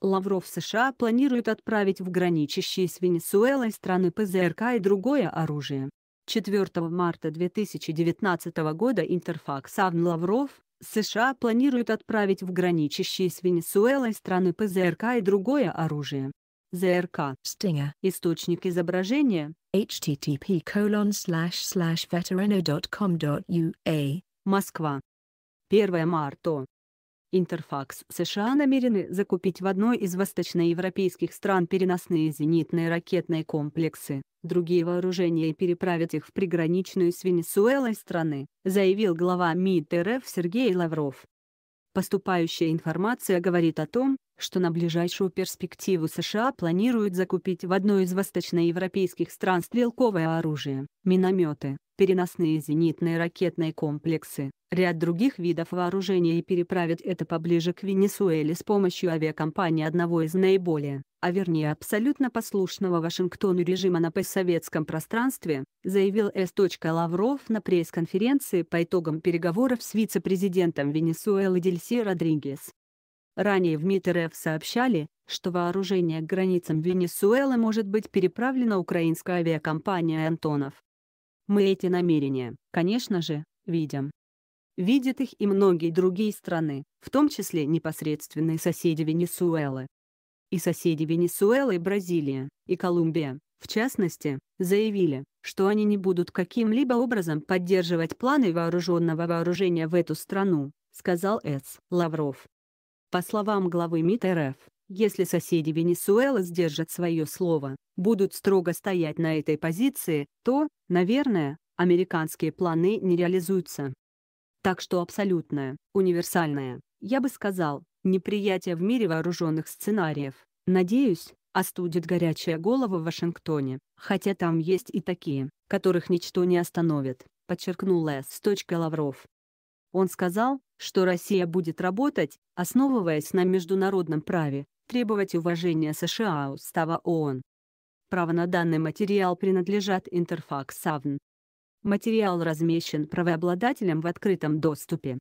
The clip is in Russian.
Лавров США планирует отправить в граничащие с Венесуэлой страны ПЗРК и другое оружие. 4 марта 2019 года Интерфакс Авн Лавров, США планирует отправить в граничащие с Венесуэлой страны ПЗРК и другое оружие. ЗРК. Stinger. Источник изображения. http colon slash slash veterano.com.ua Москва. 1 марта. Интерфакс США намерены закупить в одной из восточноевропейских стран переносные зенитные ракетные комплексы, другие вооружения и переправить их в приграничную с Венесуэлой страны, заявил глава МИД РФ Сергей Лавров. Поступающая информация говорит о том, что на ближайшую перспективу США планируют закупить в одной из восточноевропейских стран стрелковое оружие, минометы, переносные зенитные ракетные комплексы, ряд других видов вооружения и переправит это поближе к Венесуэле с помощью авиакомпании одного из наиболее, а вернее абсолютно послушного Вашингтону режима на постсоветском пространстве, заявил С. Лавров на пресс-конференции по итогам переговоров с вице-президентом Венесуэлы Дельси Родригес. Ранее в МИД РФ сообщали, что вооружение к границам Венесуэлы может быть переправлено украинская авиакомпания «Антонов». Мы эти намерения, конечно же, видим. Видят их и многие другие страны, в том числе непосредственные соседи Венесуэлы. И соседи Венесуэлы и Бразилия, и Колумбия, в частности, заявили, что они не будут каким-либо образом поддерживать планы вооруженного вооружения в эту страну, сказал С. Лавров. По словам главы МИД РФ, если соседи Венесуэлы сдержат свое слово, будут строго стоять на этой позиции, то, наверное, американские планы не реализуются. Так что абсолютное, универсальное, я бы сказал, неприятие в мире вооруженных сценариев, надеюсь, остудит горячая голова в Вашингтоне, хотя там есть и такие, которых ничто не остановит, подчеркнул С. Лавров. Он сказал, что Россия будет работать, основываясь на международном праве, требовать уважения США устава ООН. Право на данный материал принадлежат Интерфакс Савн. Материал размещен правообладателем в открытом доступе.